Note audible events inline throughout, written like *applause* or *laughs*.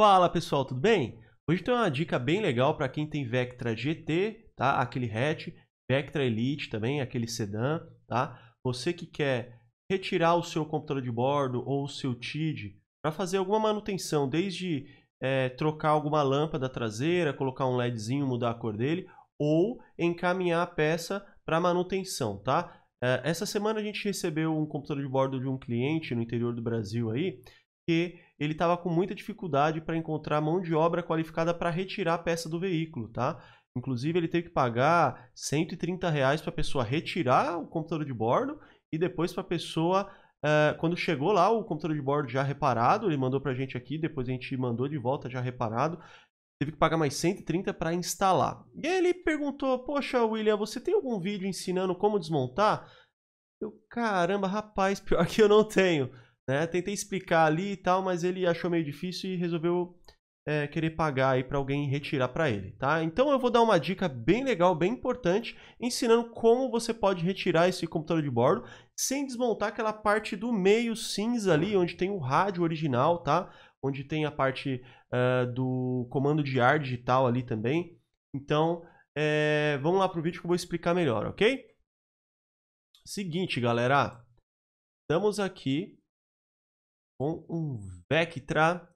Fala pessoal, tudo bem? Hoje tem uma dica bem legal para quem tem Vectra GT, tá? Aquele hatch, Vectra Elite também, aquele sedã, tá? Você que quer retirar o seu computador de bordo ou o seu TID para fazer alguma manutenção, desde é, trocar alguma lâmpada traseira, colocar um LEDzinho, mudar a cor dele, ou encaminhar a peça para manutenção, tá? É, essa semana a gente recebeu um computador de bordo de um cliente no interior do Brasil aí que ele estava com muita dificuldade para encontrar mão de obra qualificada para retirar a peça do veículo, tá? Inclusive, ele teve que pagar 130 reais para a pessoa retirar o computador de bordo e depois para a pessoa. Uh, quando chegou lá, o computador de bordo já reparado, ele mandou para a gente aqui, depois a gente mandou de volta já reparado. Teve que pagar mais 130 para instalar. E aí ele perguntou: Poxa, William, você tem algum vídeo ensinando como desmontar? Eu, caramba, rapaz, *laughs* pior que eu não tenho. Né? Tentei explicar ali e tal, mas ele achou meio difícil e resolveu é, querer pagar aí para alguém retirar para ele, tá? Então eu vou dar uma dica bem legal, bem importante, ensinando como você pode retirar esse computador de bordo sem desmontar aquela parte do meio cinza ali, onde tem o rádio original, tá? Onde tem a parte uh, do comando de ar digital ali também. Então, é, vamos lá pro vídeo que eu vou explicar melhor, ok? Seguinte, galera. Estamos aqui com um Vectra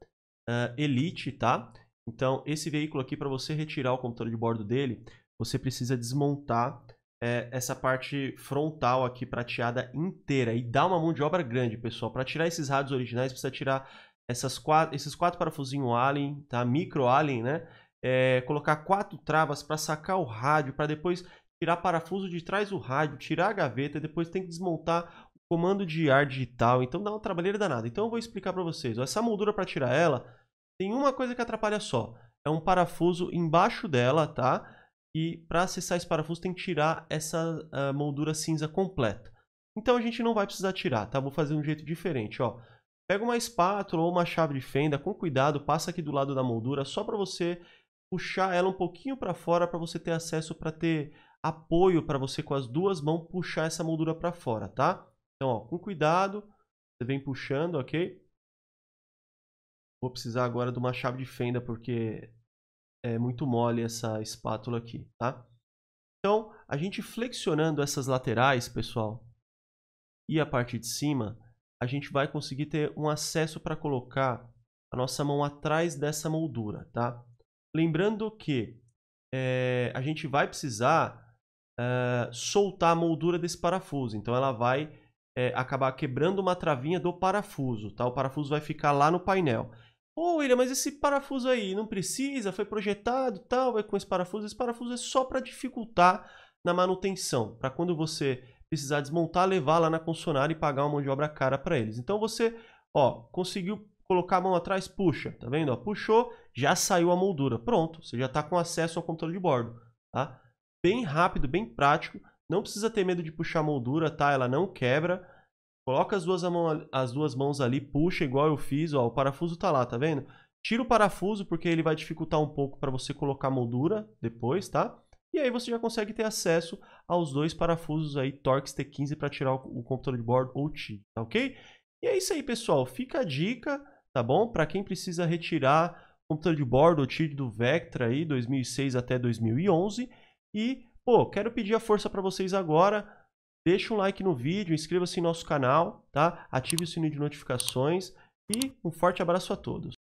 uh, Elite, tá? Então, esse veículo aqui, para você retirar o computador de bordo dele, você precisa desmontar é, essa parte frontal aqui prateada inteira. E dá uma mão de obra grande, pessoal. Para tirar esses rádios originais, precisa tirar essas quatro, esses quatro parafusinhos Allen, tá? Micro Allen, né? É, colocar quatro travas para sacar o rádio, para depois tirar parafuso de trás do rádio, tirar a gaveta, depois tem que desmontar comando de ar digital, então dá uma trabalheira danada. Então eu vou explicar para vocês. Essa moldura para tirar ela, tem uma coisa que atrapalha só. É um parafuso embaixo dela, tá? E para acessar esse parafuso tem que tirar essa uh, moldura cinza completa. Então a gente não vai precisar tirar, tá? Vou fazer um jeito diferente, ó. Pega uma espátula ou uma chave de fenda, com cuidado, passa aqui do lado da moldura só para você puxar ela um pouquinho para fora para você ter acesso para ter apoio para você com as duas mãos puxar essa moldura para fora, tá? Então, ó, com cuidado, você vem puxando, ok? Vou precisar agora de uma chave de fenda, porque é muito mole essa espátula aqui, tá? Então, a gente flexionando essas laterais, pessoal, e a parte de cima, a gente vai conseguir ter um acesso para colocar a nossa mão atrás dessa moldura, tá? Lembrando que é, a gente vai precisar é, soltar a moldura desse parafuso, então ela vai é, acabar quebrando uma travinha do parafuso, tá? O parafuso vai ficar lá no painel. Ô, oh, William, mas esse parafuso aí não precisa, foi projetado tal, vai é com esse parafuso. Esse parafuso é só para dificultar na manutenção, para quando você precisar desmontar, levar lá na concessionária e pagar uma mão de obra cara para eles. Então você, ó, conseguiu colocar a mão atrás, puxa, tá vendo? Ó, puxou, já saiu a moldura. Pronto, você já está com acesso ao controle de bordo, tá? Bem rápido, bem prático não precisa ter medo de puxar a moldura, tá? Ela não quebra. Coloca as duas, mão, as duas mãos ali, puxa igual eu fiz, ó, o parafuso tá lá, tá vendo? Tira o parafuso porque ele vai dificultar um pouco para você colocar a moldura depois, tá? E aí você já consegue ter acesso aos dois parafusos aí Torx T15 para tirar o, controle computador de bordo ou TIG, tá ok? E é isso aí, pessoal. Fica a dica, tá bom? Para quem precisa retirar o computador de bordo ou TIG do Vectra aí 2006 até 2011 e Pô, quero pedir a força para vocês agora. Deixa um like no vídeo, inscreva-se em nosso canal, tá? Ative o sininho de notificações e um forte abraço a todos.